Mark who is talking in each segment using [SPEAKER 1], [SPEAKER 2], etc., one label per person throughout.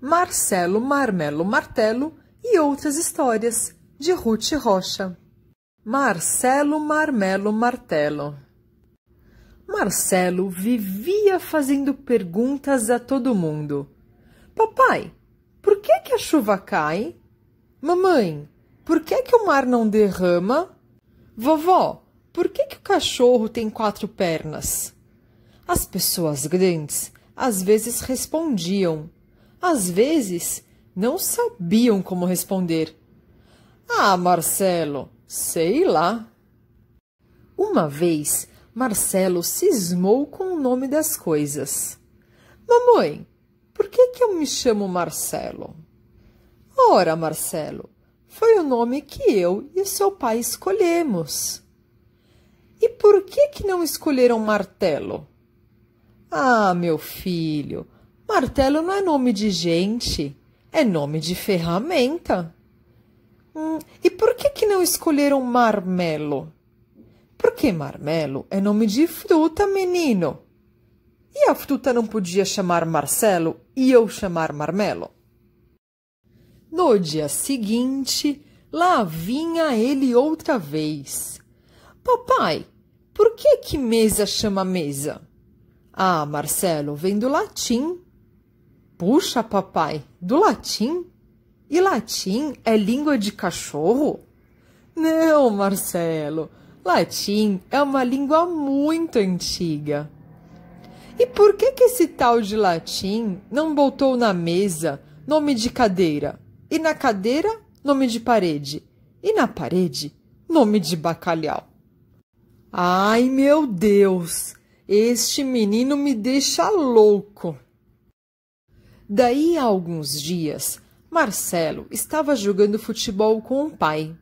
[SPEAKER 1] Marcelo, Marmelo, Martelo e outras histórias de Ruth Rocha. Marcelo, Marmelo, Martelo. Marcelo vivia fazendo perguntas a todo mundo. Papai, por que que a chuva cai? Mamãe, por que que o mar não derrama? Vovó, por que que o cachorro tem quatro pernas? As pessoas grandes às vezes respondiam, às vezes não sabiam como responder. Ah, Marcelo, sei lá. Uma vez, Marcelo cismou com o nome das coisas. Mamãe, por que, que eu me chamo Marcelo? Ora, Marcelo, foi o nome que eu e seu pai escolhemos. E por que que não escolheram martelo? Ah, meu filho, martelo não é nome de gente, é nome de ferramenta. Hum, e por que, que não escolheram marmelo? Porque marmelo é nome de fruta, menino. E a fruta não podia chamar Marcelo e eu chamar marmelo? No dia seguinte, lá vinha ele outra vez. Papai, por que que mesa chama mesa? Ah, Marcelo, vem do latim. Puxa, papai, do latim? E latim é língua de cachorro? Não, Marcelo, latim é uma língua muito antiga. E por que que esse tal de latim não botou na mesa nome de cadeira e na cadeira nome de parede e na parede nome de bacalhau? Ai, meu Deus! Este menino me deixa louco. Daí a alguns dias, Marcelo estava jogando futebol com o pai.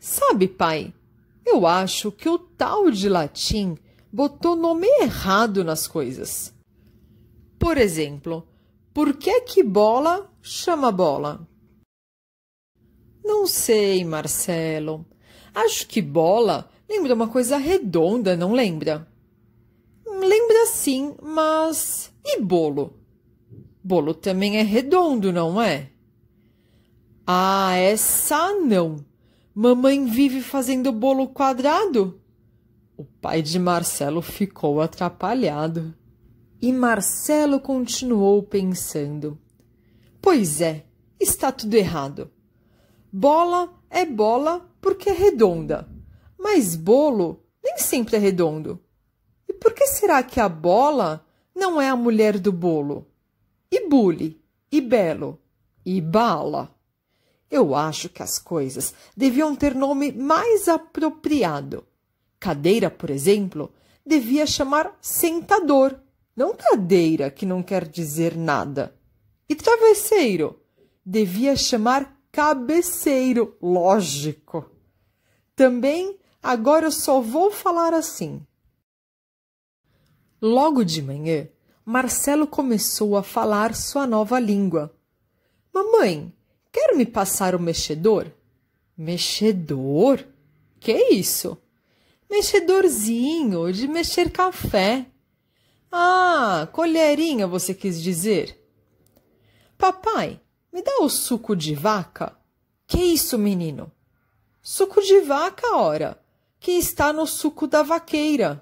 [SPEAKER 1] Sabe, pai, eu acho que o tal de latim botou nome errado nas coisas. Por exemplo, por que que bola chama bola? Não sei, Marcelo. Acho que bola lembra uma coisa redonda, não lembra? Sim, mas e bolo? Bolo também é redondo, não é? Ah, essa não. Mamãe vive fazendo bolo quadrado. O pai de Marcelo ficou atrapalhado. E Marcelo continuou pensando: Pois é, está tudo errado. Bola é bola porque é redonda, mas bolo nem sempre é redondo. E por que será que a bola não é a mulher do bolo? E bule, e belo, e bala. Eu acho que as coisas deviam ter nome mais apropriado. Cadeira, por exemplo, devia chamar sentador, não cadeira, que não quer dizer nada. E travesseiro devia chamar cabeceiro, lógico. Também agora eu só vou falar assim. Logo de manhã, Marcelo começou a falar sua nova língua. Mamãe, quer me passar o mexedor? Mexedor? Que isso? Mexedorzinho de mexer café. Ah, colherinha você quis dizer. Papai, me dá o suco de vaca. Que isso, menino? Suco de vaca, ora, que está no suco da vaqueira.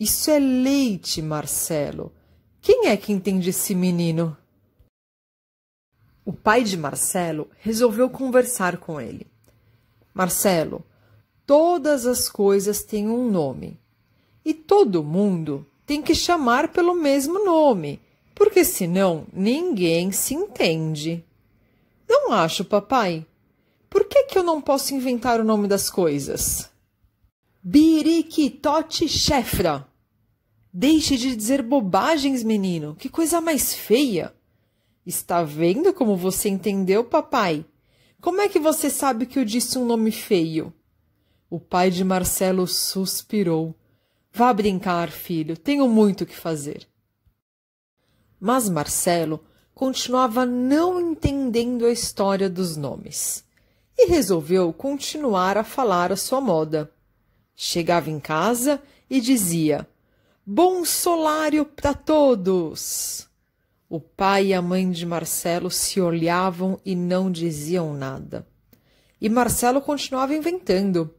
[SPEAKER 1] Isso é leite, Marcelo. Quem é que entende esse menino? O pai de Marcelo resolveu conversar com ele. Marcelo, todas as coisas têm um nome. E todo mundo tem que chamar pelo mesmo nome, porque senão ninguém se entende. Não acho, papai. Por que, que eu não posso inventar o nome das coisas? Biriquitote chefra! Deixe de dizer bobagens, menino. Que coisa mais feia. Está vendo como você entendeu, papai? Como é que você sabe que eu disse um nome feio? O pai de Marcelo suspirou. Vá brincar, filho. Tenho muito que fazer. Mas Marcelo continuava não entendendo a história dos nomes e resolveu continuar a falar a sua moda. Chegava em casa e dizia: Bom solário para todos! O pai e a mãe de Marcelo se olhavam e não diziam nada. E Marcelo continuava inventando.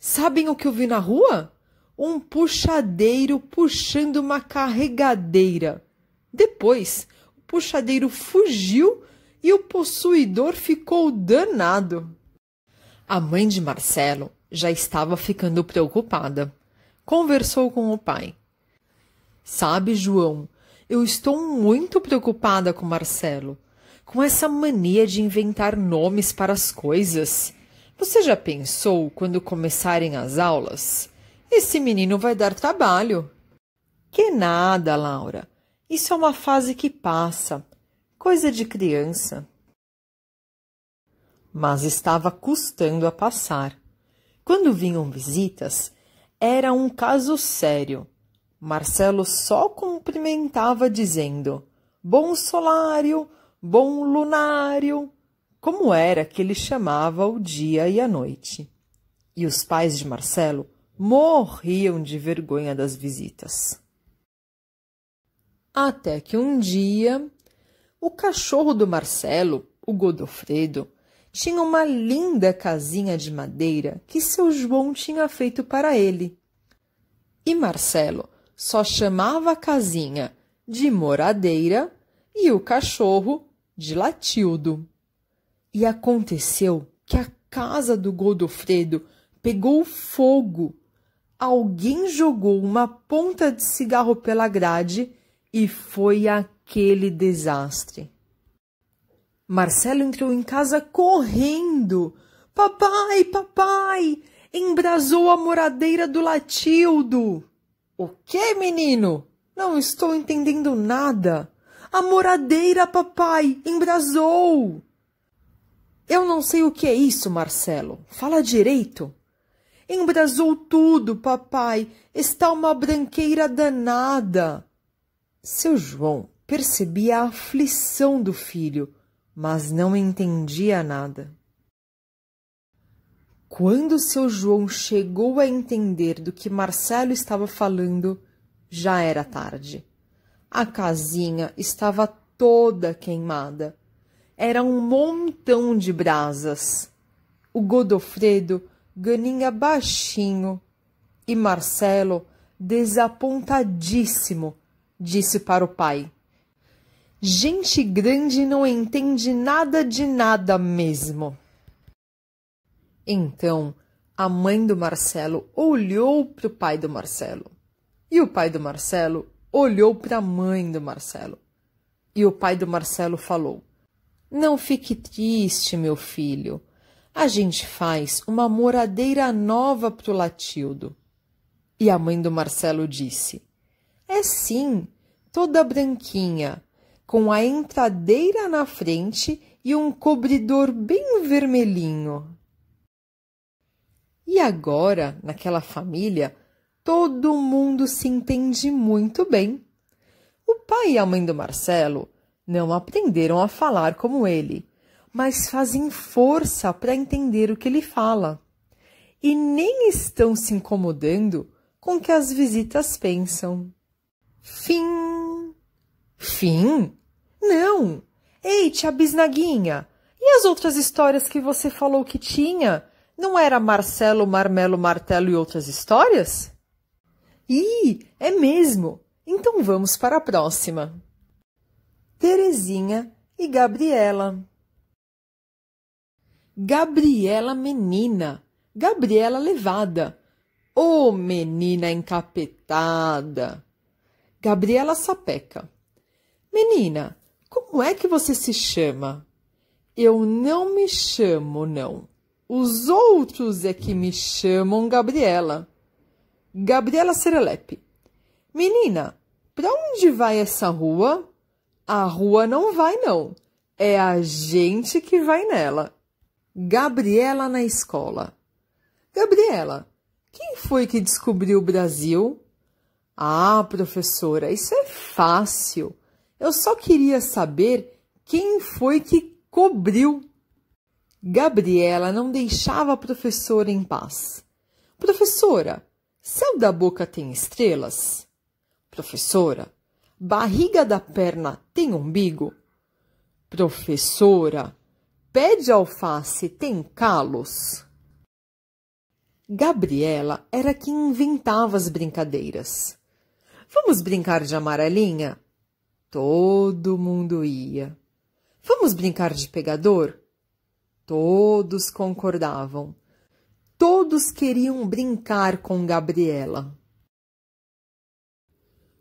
[SPEAKER 1] Sabem o que eu vi na rua? Um puxadeiro puxando uma carregadeira. Depois, o puxadeiro fugiu e o possuidor ficou danado. A mãe de Marcelo já estava ficando preocupada. Conversou com o pai. Sabe, João, eu estou muito preocupada com Marcelo, com essa mania de inventar nomes para as coisas. Você já pensou quando começarem as aulas? Esse menino vai dar trabalho. Que nada, Laura. Isso é uma fase que passa. Coisa de criança. Mas estava custando a passar. Quando vinham visitas, era um caso sério Marcelo só cumprimentava dizendo: Bom solário, bom lunário, como era que ele chamava o dia e a noite. E os pais de Marcelo morriam de vergonha das visitas. Até que um dia, o cachorro do Marcelo, o Godofredo, tinha uma linda casinha de madeira que seu João tinha feito para ele. E Marcelo só chamava a casinha de moradeira e o cachorro de Latildo. E aconteceu que a casa do Godofredo pegou fogo. Alguém jogou uma ponta de cigarro pela grade e foi aquele desastre. Marcelo entrou em casa correndo. Papai, papai, embrasou a moradeira do Latildo. O que, menino? Não estou entendendo nada. A moradeira, papai, embrasou. Eu não sei o que é isso, Marcelo. Fala direito. Embrasou tudo, papai. Está uma branqueira danada. Seu João percebia a aflição do filho, mas não entendia nada. Quando seu João chegou a entender do que Marcelo estava falando, já era tarde. A casinha estava toda queimada. Era um montão de brasas. O Godofredo ganinha baixinho e Marcelo, desapontadíssimo, disse para o pai: Gente grande não entende nada de nada mesmo. Então, a mãe do Marcelo olhou para o pai do Marcelo. E o pai do Marcelo olhou para a mãe do Marcelo. E o pai do Marcelo falou: Não fique triste, meu filho. A gente faz uma moradeira nova para o Latildo. E a mãe do Marcelo disse: É sim, toda branquinha, com a entradeira na frente e um cobridor bem vermelhinho. E agora, naquela família, todo mundo se entende muito bem. O pai e a mãe do Marcelo não aprenderam a falar como ele, mas fazem força para entender o que ele fala. E nem estão se incomodando com o que as visitas pensam. Fim! Fim? Não! Ei, tia Bisnaguinha, e as outras histórias que você falou que tinha? Não era Marcelo, Marmelo, Martelo e outras histórias? Ih, é mesmo! Então vamos para a próxima. Terezinha e Gabriela. Gabriela menina, Gabriela levada. Ô oh, menina encapetada! Gabriela Sapeca. Menina, como é que você se chama? Eu não me chamo, não. Os outros é que me chamam Gabriela. Gabriela Serelepe. Menina, para onde vai essa rua? A rua não vai, não. É a gente que vai nela. Gabriela na escola. Gabriela, quem foi que descobriu o Brasil? Ah, professora, isso é fácil. Eu só queria saber quem foi que cobriu Gabriela não deixava a professora em paz. Professora, céu da boca tem estrelas? Professora, barriga da perna tem umbigo? Professora, pé de alface tem calos? Gabriela era quem inventava as brincadeiras. Vamos brincar de amarelinha? Todo mundo ia. Vamos brincar de pegador? Todos concordavam. Todos queriam brincar com Gabriela.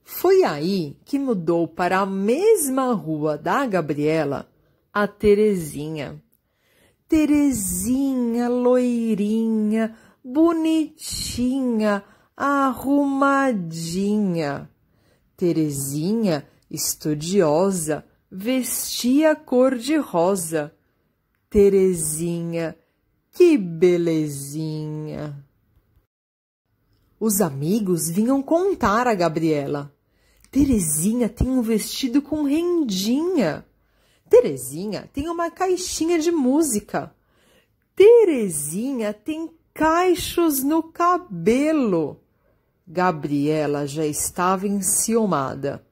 [SPEAKER 1] Foi aí que mudou para a mesma rua da Gabriela a Terezinha. Terezinha, loirinha, bonitinha, arrumadinha. Terezinha, estudiosa, vestia cor de rosa Terezinha, que belezinha! Os amigos vinham contar a Gabriela. Terezinha tem um vestido com rendinha. Terezinha tem uma caixinha de música. Terezinha tem caixos no cabelo. Gabriela já estava enciumada.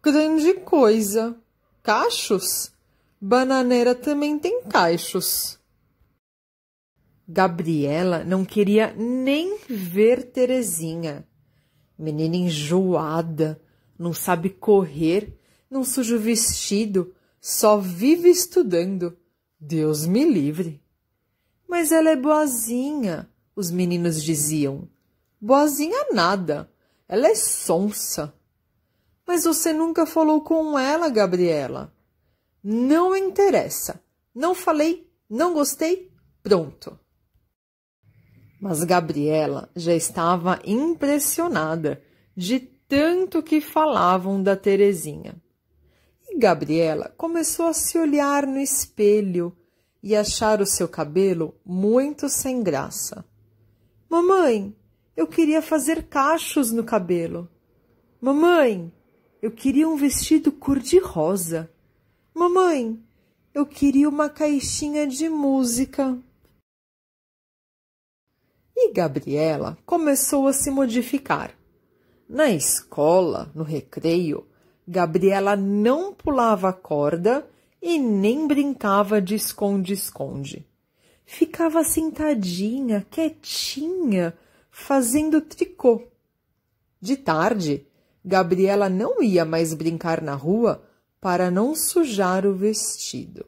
[SPEAKER 1] Grande coisa! Cachos? Bananeira também tem caixos. Gabriela não queria nem ver Terezinha. Menina enjoada, não sabe correr, não suja o vestido, só vive estudando. Deus me livre. Mas ela é boazinha, os meninos diziam. Boazinha nada, ela é sonsa. Mas você nunca falou com ela, Gabriela não interessa. Não falei, não gostei, pronto. Mas Gabriela já estava impressionada de tanto que falavam da Terezinha. E Gabriela começou a se olhar no espelho e achar o seu cabelo muito sem graça. Mamãe, eu queria fazer cachos no cabelo. Mamãe, eu queria um vestido cor-de-rosa. Mamãe, eu queria uma caixinha de música. E Gabriela começou a se modificar. Na escola, no recreio, Gabriela não pulava corda e nem brincava de esconde-esconde. Ficava sentadinha, quietinha, fazendo tricô. De tarde, Gabriela não ia mais brincar na rua para não sujar o vestido.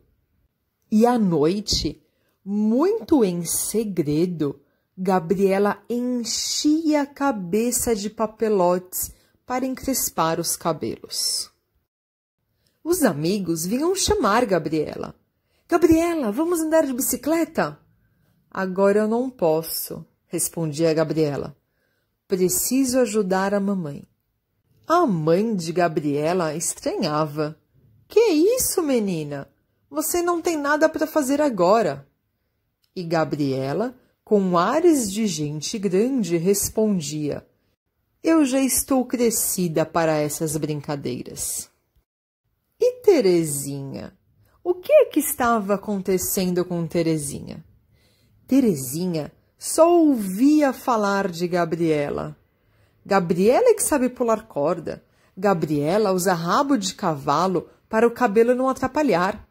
[SPEAKER 1] E à noite, muito em segredo, Gabriela enchia a cabeça de papelotes para encrespar os cabelos. Os amigos vinham chamar Gabriela. Gabriela, vamos andar de bicicleta? Agora eu não posso, respondia Gabriela. Preciso ajudar a mamãe. A mãe de Gabriela estranhava. Que é isso, menina? Você não tem nada para fazer agora. E Gabriela, com ares de gente grande, respondia: Eu já estou crescida para essas brincadeiras. E Terezinha? O que é que estava acontecendo com Terezinha? Terezinha só ouvia falar de Gabriela. Gabriela é que sabe pular corda. Gabriela usa rabo de cavalo para o cabelo não atrapalhar.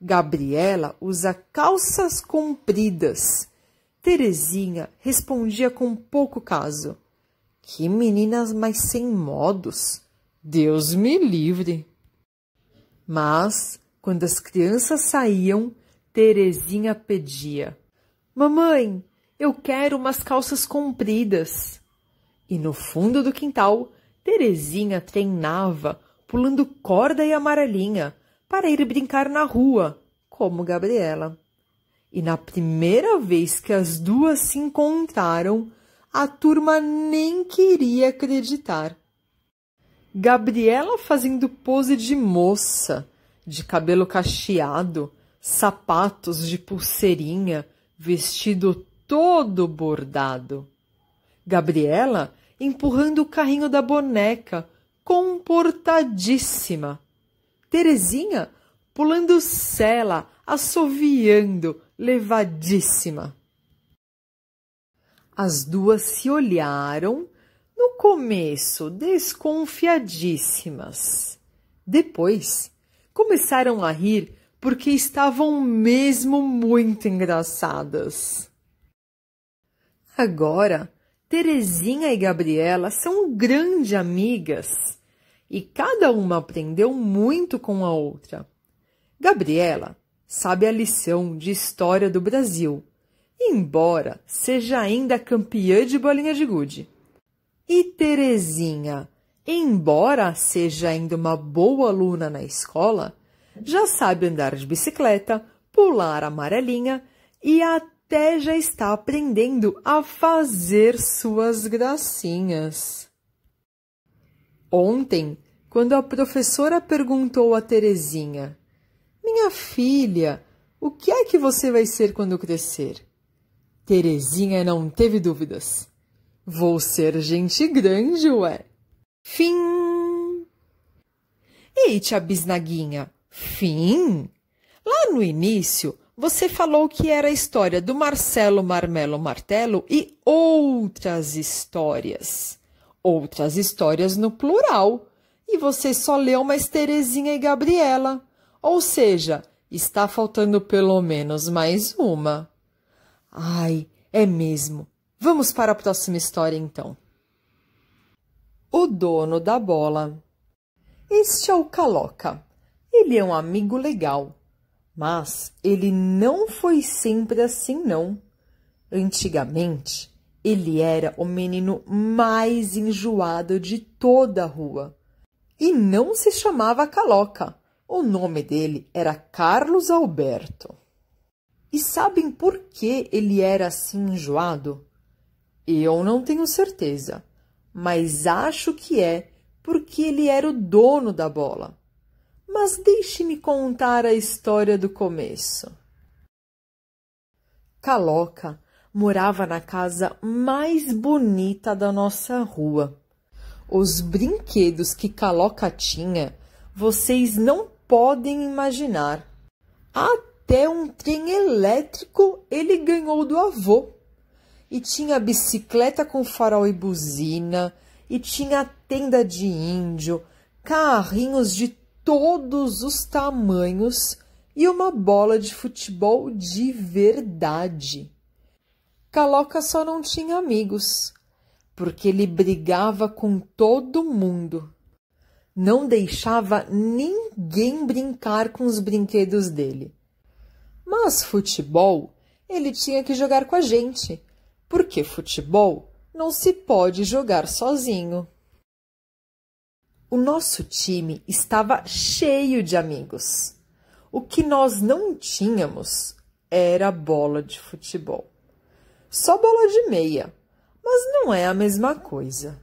[SPEAKER 1] Gabriela usa calças compridas. Terezinha respondia com pouco caso. Que meninas mais sem modos! Deus me livre! Mas, quando as crianças saíam, Terezinha pedia: Mamãe, eu quero umas calças compridas. E no fundo do quintal, Terezinha treinava pulando corda e amarelinha, para ir brincar na rua, como Gabriela. E na primeira vez que as duas se encontraram, a turma nem queria acreditar. Gabriela fazendo pose de moça, de cabelo cacheado, sapatos de pulseirinha, vestido todo bordado. Gabriela empurrando o carrinho da boneca, comportadíssima. Terezinha pulando cela, assoviando, levadíssima. As duas se olharam, no começo desconfiadíssimas. Depois começaram a rir porque estavam mesmo muito engraçadas. Agora, Terezinha e Gabriela são grande amigas e cada uma aprendeu muito com a outra. Gabriela sabe a lição de história do Brasil, embora seja ainda campeã de bolinha de gude. E Terezinha, embora seja ainda uma boa aluna na escola, já sabe andar de bicicleta, pular amarelinha e até já está aprendendo a fazer suas gracinhas. Ontem, quando a professora perguntou a Terezinha: Minha filha, o que é que você vai ser quando crescer? Terezinha não teve dúvidas. Vou ser gente grande, ué. Fim! Ei, tia Bisnaguinha, fim! Lá no início, você falou que era a história do Marcelo Marmelo Martelo e outras histórias outras histórias no plural, e você só leu mais Terezinha e Gabriela. Ou seja, está faltando pelo menos mais uma. Ai, é mesmo. Vamos para a próxima história então. O dono da bola. Este é o Caloca. Ele é um amigo legal, mas ele não foi sempre assim não. Antigamente, ele era o menino mais enjoado de toda a rua. E não se chamava Caloca. O nome dele era Carlos Alberto. E sabem por que ele era assim enjoado? Eu não tenho certeza, mas acho que é porque ele era o dono da bola. Mas deixe-me contar a história do começo. Caloca morava na casa mais bonita da nossa rua. Os brinquedos que Caloca tinha, vocês não podem imaginar. Até um trem elétrico ele ganhou do avô. E tinha bicicleta com farol e buzina, e tinha tenda de índio, carrinhos de todos os tamanhos e uma bola de futebol de verdade. Caloca só não tinha amigos, porque ele brigava com todo mundo. Não deixava ninguém brincar com os brinquedos dele. Mas futebol ele tinha que jogar com a gente, porque futebol não se pode jogar sozinho. O nosso time estava cheio de amigos. O que nós não tínhamos era bola de futebol. Só bola de meia, mas não é a mesma coisa.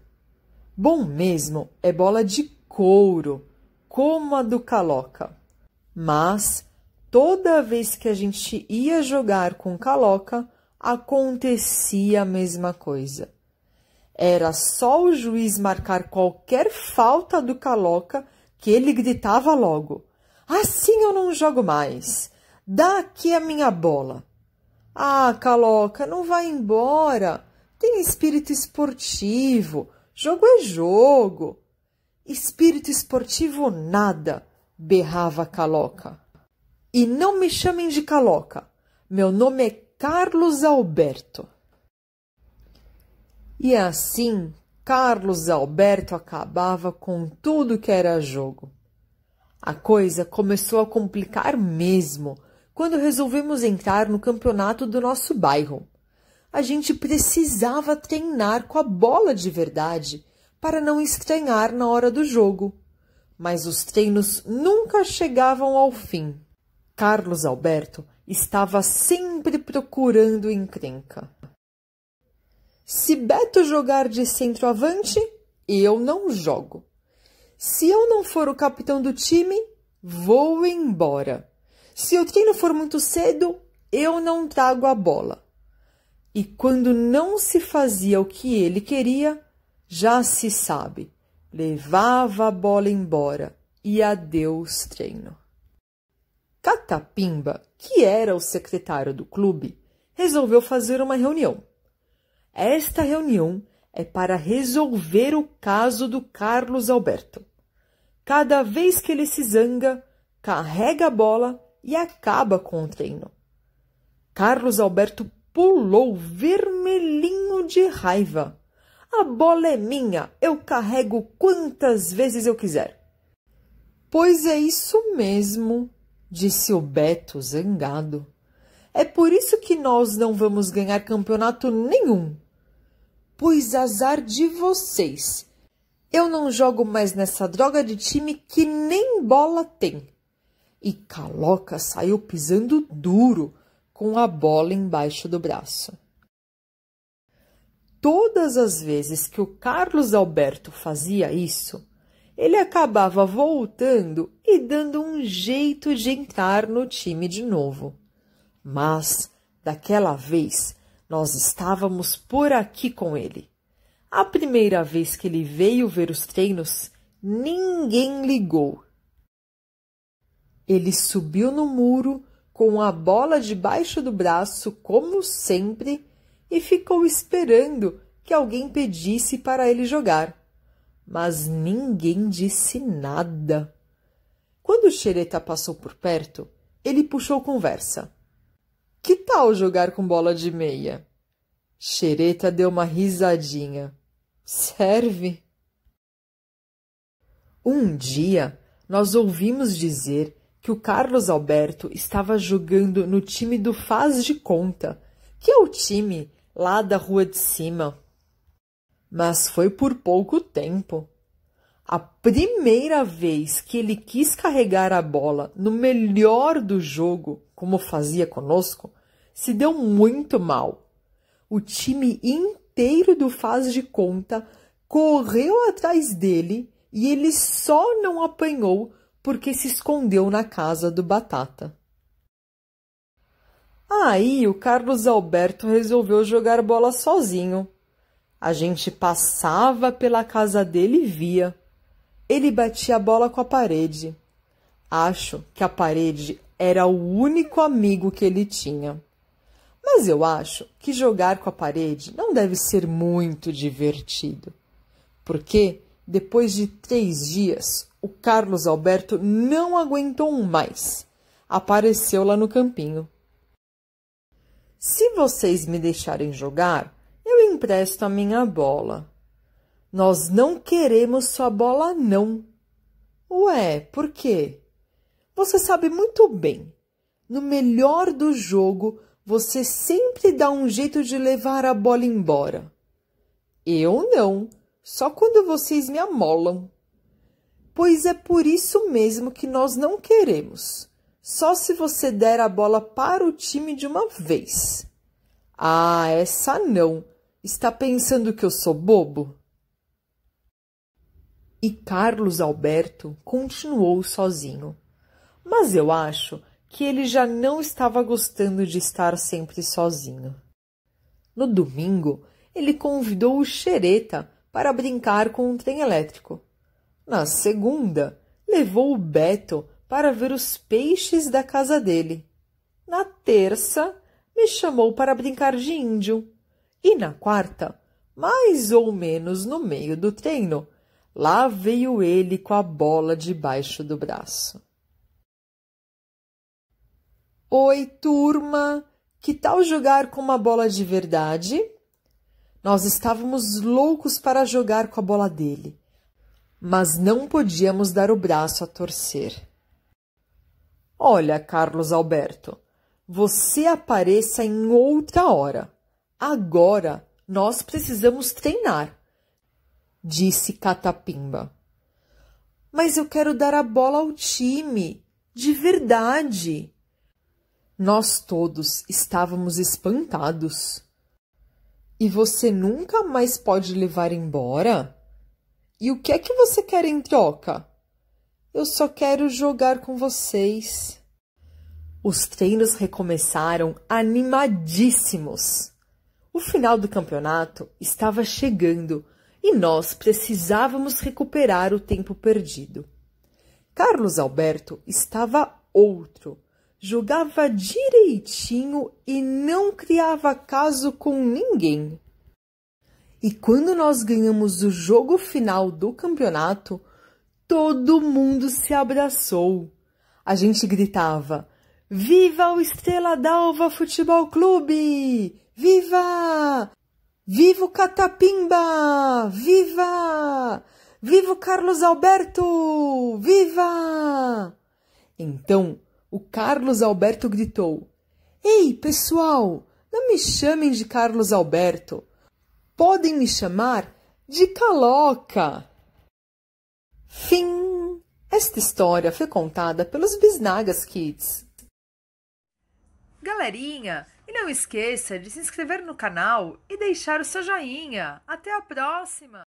[SPEAKER 1] Bom mesmo é bola de couro, como a do Caloca. Mas toda vez que a gente ia jogar com Caloca, acontecia a mesma coisa. Era só o juiz marcar qualquer falta do Caloca que ele gritava logo: Assim eu não jogo mais! Dá aqui a minha bola! Ah, Caloca, não vai embora. Tem espírito esportivo. Jogo é jogo. Espírito esportivo nada, berrava Caloca. E não me chamem de Caloca. Meu nome é Carlos Alberto. E assim, Carlos Alberto acabava com tudo que era jogo. A coisa começou a complicar mesmo quando resolvemos entrar no campeonato do nosso bairro. A gente precisava treinar com a bola de verdade para não estranhar na hora do jogo. Mas os treinos nunca chegavam ao fim. Carlos Alberto estava sempre procurando encrenca. Se Beto jogar de centroavante, eu não jogo. Se eu não for o capitão do time, vou embora. Se o treino for muito cedo, eu não trago a bola. E quando não se fazia o que ele queria, já se sabe, levava a bola embora e adeus treino. Catapimba, que era o secretário do clube, resolveu fazer uma reunião. Esta reunião é para resolver o caso do Carlos Alberto. Cada vez que ele se zanga, carrega a bola e acaba com o treino. Carlos Alberto pulou vermelhinho de raiva. A bola é minha, eu carrego quantas vezes eu quiser. Pois é isso mesmo, disse o Beto zangado. É por isso que nós não vamos ganhar campeonato nenhum. Pois azar de vocês. Eu não jogo mais nessa droga de time que nem bola tem e Caloca saiu pisando duro com a bola embaixo do braço. Todas as vezes que o Carlos Alberto fazia isso, ele acabava voltando e dando um jeito de entrar no time de novo. Mas, daquela vez, nós estávamos por aqui com ele. A primeira vez que ele veio ver os treinos, ninguém ligou ele subiu no muro com a bola debaixo do braço, como sempre, e ficou esperando que alguém pedisse para ele jogar. Mas ninguém disse nada. Quando Xereta passou por perto, ele puxou conversa. Que tal jogar com bola de meia? Xereta deu uma risadinha. Serve! Um dia nós ouvimos dizer que o Carlos Alberto estava jogando no time do Faz de Conta, que é o time lá da rua de cima. Mas foi por pouco tempo. A primeira vez que ele quis carregar a bola no melhor do jogo, como fazia conosco, se deu muito mal. O time inteiro do Faz de Conta correu atrás dele e ele só não apanhou porque se escondeu na casa do Batata. Aí o Carlos Alberto resolveu jogar bola sozinho. A gente passava pela casa dele e via. Ele batia a bola com a parede. Acho que a parede era o único amigo que ele tinha. Mas eu acho que jogar com a parede não deve ser muito divertido, porque depois de três dias, o Carlos Alberto não aguentou mais. Apareceu lá no campinho. Se vocês me deixarem jogar, eu empresto a minha bola. Nós não queremos sua bola, não. Ué, por quê? Você sabe muito bem. No melhor do jogo, você sempre dá um jeito de levar a bola embora. Eu não só quando vocês me amolam. Pois é por isso mesmo que nós não queremos. Só se você der a bola para o time de uma vez. Ah, essa não. Está pensando que eu sou bobo? E Carlos Alberto continuou sozinho. Mas eu acho que ele já não estava gostando de estar sempre sozinho. No domingo, ele convidou o Xereta para brincar com um trem elétrico. Na segunda, levou o Beto para ver os peixes da casa dele. Na terça, me chamou para brincar de índio. E na quarta, mais ou menos no meio do treino, lá veio ele com a bola debaixo do braço. Oi, turma! Que tal jogar com uma bola de verdade? Nós estávamos loucos para jogar com a bola dele, mas não podíamos dar o braço a torcer. Olha, Carlos Alberto, você apareça em outra hora. Agora nós precisamos treinar, disse Catapimba. Mas eu quero dar a bola ao time, de verdade. Nós todos estávamos espantados. E você nunca mais pode levar embora? E o que é que você quer em troca? Eu só quero jogar com vocês. Os treinos recomeçaram animadíssimos. O final do campeonato estava chegando e nós precisávamos recuperar o tempo perdido. Carlos Alberto estava outro julgava direitinho e não criava caso com ninguém. E quando nós ganhamos o jogo final do campeonato, todo mundo se abraçou. A gente gritava: Viva o Estrela d'Alva Futebol Clube! Viva! Viva o Catapimba! Viva! Viva o Carlos Alberto! Viva! Então, o Carlos Alberto gritou: Ei, pessoal, não me chamem de Carlos Alberto. Podem me chamar de Caloca. Fim! Esta história foi contada pelos Bisnagas Kids. Galerinha, e não esqueça de se inscrever no canal e deixar o seu joinha. Até a próxima!